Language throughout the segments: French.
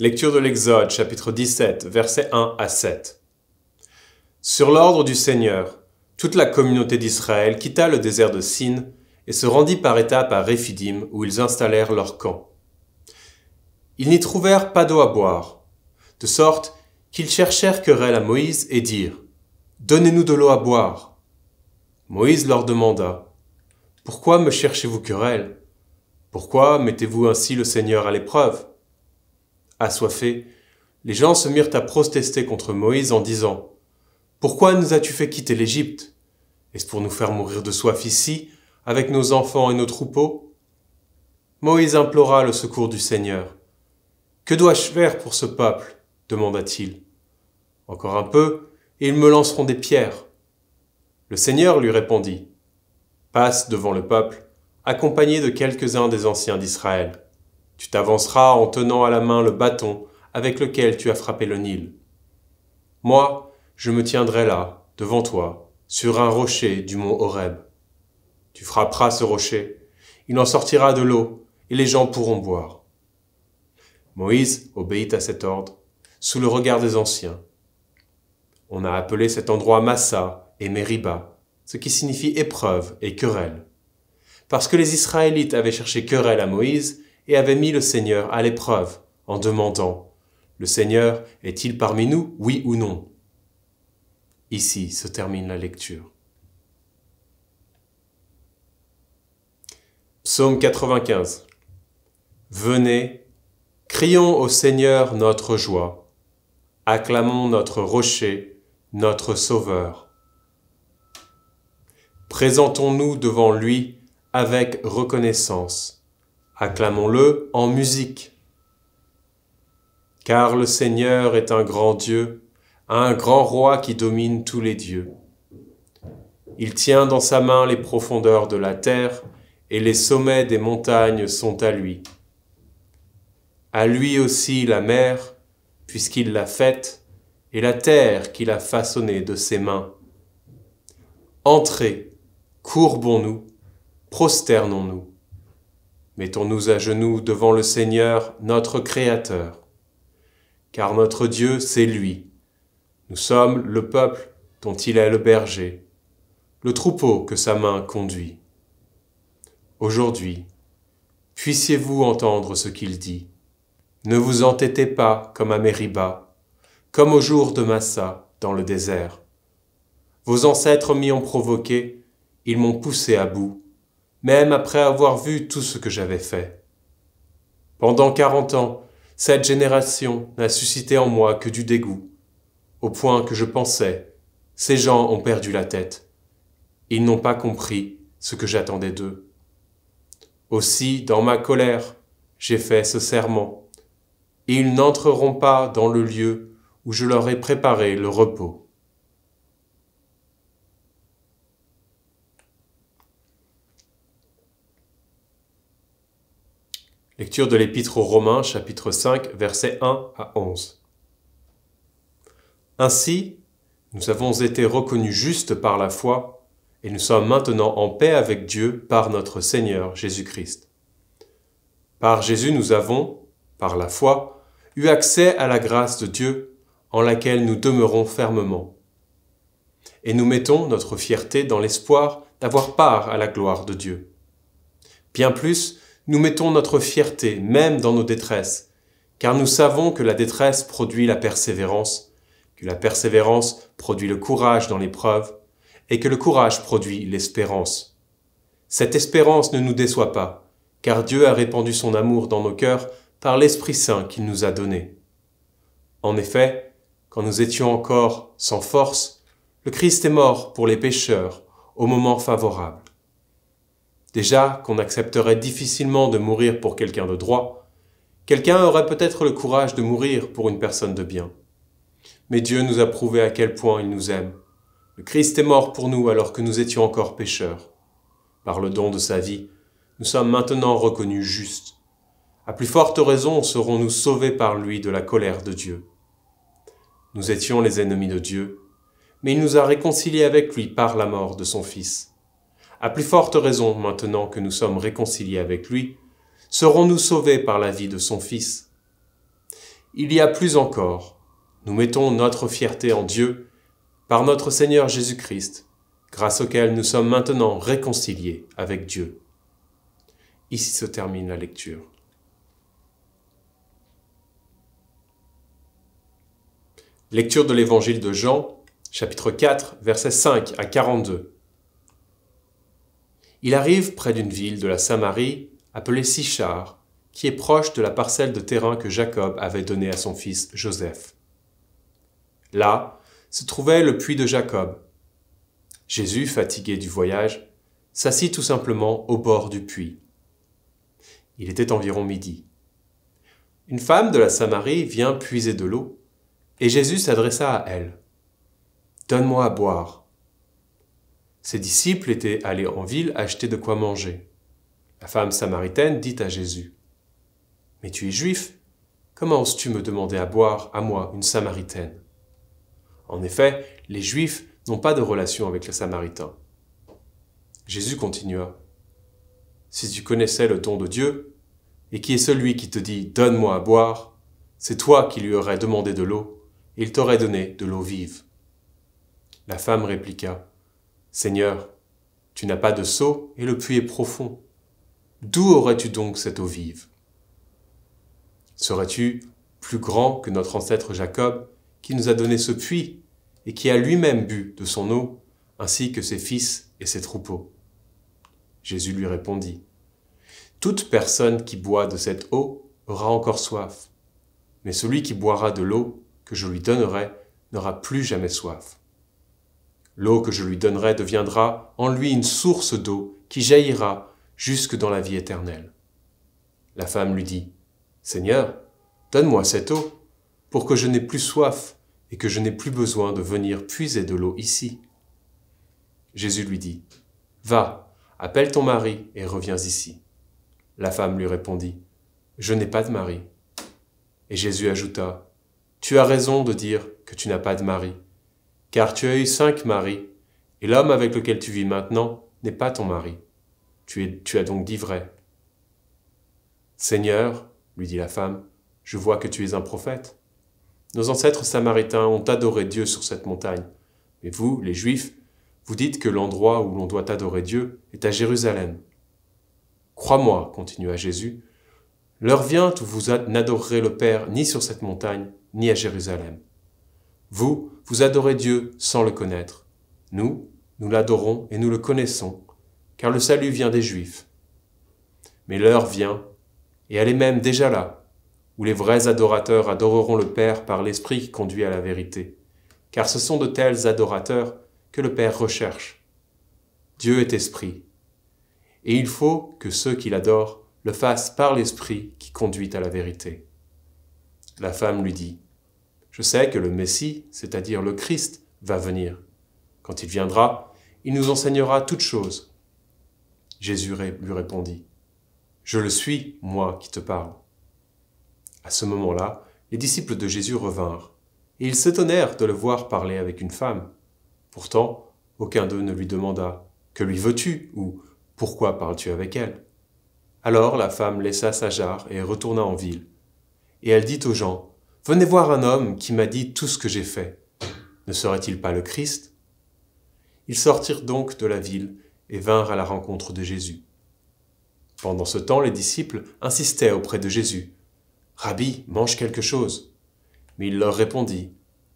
Lecture de l'Exode, chapitre 17, versets 1 à 7. Sur l'ordre du Seigneur, toute la communauté d'Israël quitta le désert de Sin et se rendit par étapes à Réphidim où ils installèrent leur camp. Ils n'y trouvèrent pas d'eau à boire, de sorte qu'ils cherchèrent querelle à Moïse et dirent Donnez-nous de l'eau à boire. Moïse leur demanda Pourquoi me cherchez-vous querelle Pourquoi mettez-vous ainsi le Seigneur à l'épreuve Assoiffés, les gens se mirent à protester contre Moïse en disant Pourquoi nous as-tu fait quitter l'Égypte Est-ce pour nous faire mourir de soif ici, avec nos enfants et nos troupeaux Moïse implora le secours du Seigneur. Que dois-je faire pour ce peuple demanda-t-il. Encore un peu, et ils me lanceront des pierres. Le Seigneur lui répondit. Passe devant le peuple, accompagné de quelques-uns des anciens d'Israël. Tu t'avanceras en tenant à la main le bâton avec lequel tu as frappé le Nil. Moi, je me tiendrai là, devant toi, sur un rocher du mont Horeb. Tu frapperas ce rocher, il en sortira de l'eau, et les gens pourront boire. Moïse obéit à cet ordre, sous le regard des anciens. On a appelé cet endroit Massa et Meriba, ce qui signifie épreuve et querelle. Parce que les Israélites avaient cherché querelle à Moïse, et avait mis le Seigneur à l'épreuve en demandant Le Seigneur est-il parmi nous, oui ou non Ici se termine la lecture. Psaume 95 Venez, crions au Seigneur notre joie, acclamons notre rocher, notre sauveur. Présentons-nous devant lui avec reconnaissance acclamons-le en musique. Car le Seigneur est un grand Dieu, un grand roi qui domine tous les dieux. Il tient dans sa main les profondeurs de la terre, et les sommets des montagnes sont à lui. À lui aussi la mer, puisqu'il l'a faite, et la terre qu'il a façonnée de ses mains. Entrez, courbons-nous, prosternons-nous. Mettons-nous à genoux devant le Seigneur, notre Créateur. Car notre Dieu, c'est lui. Nous sommes le peuple dont il est le berger, le troupeau que sa main conduit. Aujourd'hui, puissiez-vous entendre ce qu'il dit. Ne vous entêtez pas comme à Mériba, comme au jour de Massa dans le désert. Vos ancêtres m'y ont provoqué, ils m'ont poussé à bout, même après avoir vu tout ce que j'avais fait. Pendant quarante ans, cette génération n'a suscité en moi que du dégoût, au point que je pensais, ces gens ont perdu la tête. Ils n'ont pas compris ce que j'attendais d'eux. Aussi, dans ma colère, j'ai fait ce serment. Ils n'entreront pas dans le lieu où je leur ai préparé le repos. Lecture de l'Épître aux Romains, chapitre 5, versets 1 à 11. Ainsi, nous avons été reconnus justes par la foi, et nous sommes maintenant en paix avec Dieu par notre Seigneur Jésus-Christ. Par Jésus, nous avons, par la foi, eu accès à la grâce de Dieu, en laquelle nous demeurons fermement. Et nous mettons notre fierté dans l'espoir d'avoir part à la gloire de Dieu. Bien plus, nous mettons notre fierté même dans nos détresses, car nous savons que la détresse produit la persévérance, que la persévérance produit le courage dans l'épreuve, et que le courage produit l'espérance. Cette espérance ne nous déçoit pas, car Dieu a répandu son amour dans nos cœurs par l'Esprit Saint qu'il nous a donné. En effet, quand nous étions encore sans force, le Christ est mort pour les pécheurs au moment favorable. Déjà qu'on accepterait difficilement de mourir pour quelqu'un de droit, quelqu'un aurait peut-être le courage de mourir pour une personne de bien. Mais Dieu nous a prouvé à quel point il nous aime. Le Christ est mort pour nous alors que nous étions encore pécheurs. Par le don de sa vie, nous sommes maintenant reconnus justes. À plus forte raison serons-nous sauvés par lui de la colère de Dieu. Nous étions les ennemis de Dieu, mais il nous a réconciliés avec lui par la mort de son Fils à plus forte raison maintenant que nous sommes réconciliés avec lui, serons-nous sauvés par la vie de son Fils. Il y a plus encore, nous mettons notre fierté en Dieu par notre Seigneur Jésus-Christ, grâce auquel nous sommes maintenant réconciliés avec Dieu. Ici se termine la lecture. Lecture de l'Évangile de Jean, chapitre 4, versets 5 à 42. Il arrive près d'une ville de la Samarie appelée Sichar, qui est proche de la parcelle de terrain que Jacob avait donnée à son fils Joseph. Là se trouvait le puits de Jacob. Jésus, fatigué du voyage, s'assit tout simplement au bord du puits. Il était environ midi. Une femme de la Samarie vient puiser de l'eau, et Jésus s'adressa à elle. Donne-moi à boire, ses disciples étaient allés en ville acheter de quoi manger. La femme samaritaine dit à Jésus, Mais tu es juif, comment oses-tu me demander à boire à moi, une samaritaine En effet, les juifs n'ont pas de relation avec les samaritains. Jésus continua, Si tu connaissais le don de Dieu, et qui est celui qui te dit ⁇ Donne-moi à boire ⁇ c'est toi qui lui aurais demandé de l'eau, et il t'aurait donné de l'eau vive. La femme répliqua Seigneur, tu n'as pas de seau et le puits est profond. D'où aurais-tu donc cette eau vive Serais-tu plus grand que notre ancêtre Jacob, qui nous a donné ce puits et qui a lui-même bu de son eau, ainsi que ses fils et ses troupeaux Jésus lui répondit, Toute personne qui boit de cette eau aura encore soif, mais celui qui boira de l'eau que je lui donnerai n'aura plus jamais soif. L'eau que je lui donnerai deviendra en lui une source d'eau qui jaillira jusque dans la vie éternelle. La femme lui dit, Seigneur, donne-moi cette eau, pour que je n'ai plus soif et que je n'ai plus besoin de venir puiser de l'eau ici. Jésus lui dit, Va, appelle ton mari et reviens ici. La femme lui répondit, Je n'ai pas de mari. Et Jésus ajouta, Tu as raison de dire que tu n'as pas de mari car tu as eu cinq maris, et l'homme avec lequel tu vis maintenant n'est pas ton mari. Tu, es, tu as donc dit vrai. Seigneur, lui dit la femme, je vois que tu es un prophète. Nos ancêtres samaritains ont adoré Dieu sur cette montagne, mais vous, les Juifs, vous dites que l'endroit où l'on doit adorer Dieu est à Jérusalem. Crois-moi, continua Jésus, l'heure vient où vous n'adorerez le Père ni sur cette montagne, ni à Jérusalem. Vous, vous adorez Dieu sans le connaître. Nous, nous l'adorons et nous le connaissons, car le salut vient des Juifs. Mais l'heure vient, et elle est même déjà là, où les vrais adorateurs adoreront le Père par l'Esprit qui conduit à la vérité, car ce sont de tels adorateurs que le Père recherche. Dieu est Esprit, et il faut que ceux qui l'adorent le fassent par l'Esprit qui conduit à la vérité. La femme lui dit, je sais que le Messie, c'est-à-dire le Christ, va venir. Quand il viendra, il nous enseignera toutes choses. Jésus lui répondit, Je le suis, moi qui te parle. À ce moment-là, les disciples de Jésus revinrent, et ils s'étonnèrent de le voir parler avec une femme. Pourtant, aucun d'eux ne lui demanda Que lui veux-tu ou Pourquoi parles-tu avec elle Alors la femme laissa sa jarre et retourna en ville. Et elle dit aux gens Venez voir un homme qui m'a dit tout ce que j'ai fait. Ne serait-il pas le Christ Ils sortirent donc de la ville et vinrent à la rencontre de Jésus. Pendant ce temps, les disciples insistaient auprès de Jésus. Rabbi, mange quelque chose. Mais il leur répondit,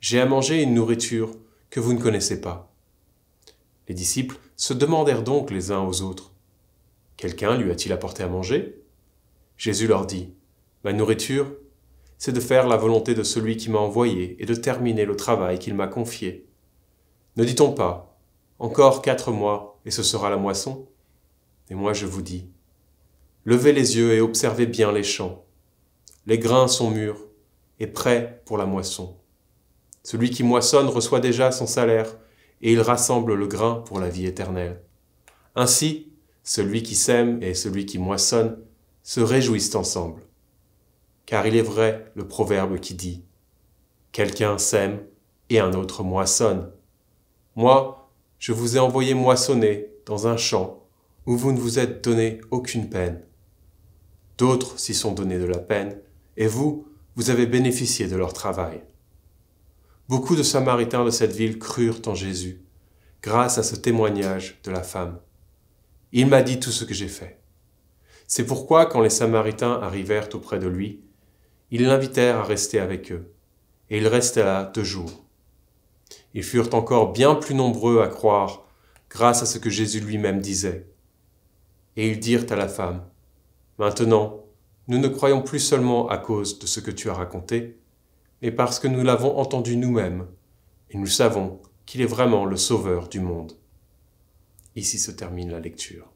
J'ai à manger une nourriture que vous ne connaissez pas. Les disciples se demandèrent donc les uns aux autres, Quelqu'un lui a-t-il apporté à manger Jésus leur dit, Ma nourriture, c'est de faire la volonté de celui qui m'a envoyé et de terminer le travail qu'il m'a confié. Ne dit-on pas, encore quatre mois et ce sera la moisson Et moi je vous dis, levez les yeux et observez bien les champs. Les grains sont mûrs et prêts pour la moisson. Celui qui moissonne reçoit déjà son salaire et il rassemble le grain pour la vie éternelle. Ainsi, celui qui sème et celui qui moissonne se réjouissent ensemble car il est vrai le proverbe qui dit ⁇ Quelqu'un sème et un autre moissonne ⁇ Moi, je vous ai envoyé moissonner dans un champ où vous ne vous êtes donné aucune peine. D'autres s'y sont donnés de la peine, et vous, vous avez bénéficié de leur travail. Beaucoup de Samaritains de cette ville crurent en Jésus, grâce à ce témoignage de la femme. Il m'a dit tout ce que j'ai fait. C'est pourquoi quand les Samaritains arrivèrent auprès de lui, ils l'invitèrent à rester avec eux, et il resta là deux jours. Ils furent encore bien plus nombreux à croire, grâce à ce que Jésus lui-même disait. Et ils dirent à la femme, Maintenant, nous ne croyons plus seulement à cause de ce que tu as raconté, mais parce que nous l'avons entendu nous-mêmes, et nous savons qu'il est vraiment le Sauveur du monde. Ici se termine la lecture.